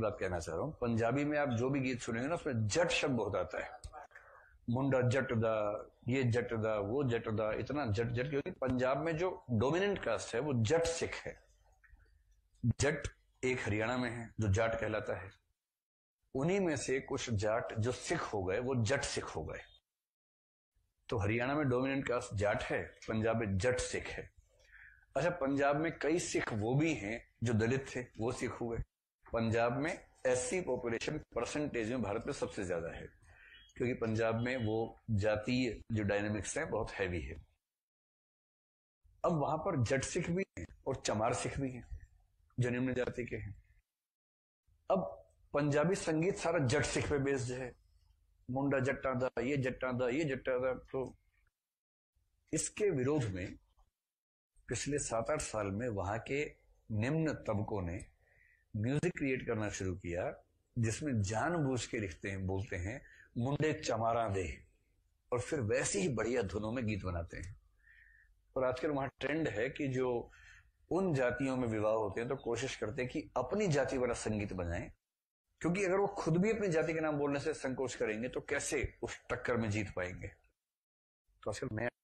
बात कहना चाह रहा हूँ पंजाबी में आप जो भी गीत सुनेंगे ना उसमें जट शब्द बहुत आता है मुंडा जट दा ये जट दा वो जट दा इतना जट जट क्योंकि पंजाब में जो डोमिनेंट कास्ट है वो जट सिख है जट एक हरियाणा में है जो जाट कहलाता है उन्हीं में से कुछ जाट जो सिख हो गए वो जट सिख हो गए तो हरियाणा में डोमिनेंट कास्ट जाट है पंजाब में जट सिख है अच्छा पंजाब में कई सिख वो भी हैं जो दलित थे वो सिख हुए पंजाब में एससी पॉपुलेशन परसेंटेज में भारत में सबसे ज्यादा है क्योंकि पंजाब में वो जातीय जो डायनेमिक्स है बहुत हैवी है अब वहां पर जट सिख भी हैं और चमार सिख भी हैं जो निम्न जाति के हैं अब पंजाबी संगीत सारा जट सिख पे बेस्ड है मुंडा जट्टा था ये जट्टा था ये जट्टा था तो इसके विरोध में पिछले सात आठ साल में वहां के निम्न तबकों ने म्यूजिक क्रिएट करना शुरू किया जिसमें जानबूझ के लिखते हैं बोलते हैं मुंडे चमारा दे और फिर वैसे ही बढ़िया धुनों में गीत बनाते हैं और आजकल वहां ट्रेंड है कि जो उन जातियों में विवाह होते हैं तो कोशिश करते हैं कि अपनी जाति वाला संगीत बनाएं क्योंकि अगर वो खुद भी अपनी जाति के नाम बोलने से संकोच करेंगे तो कैसे उस टक्कर में जीत पाएंगे तो आजकल मैं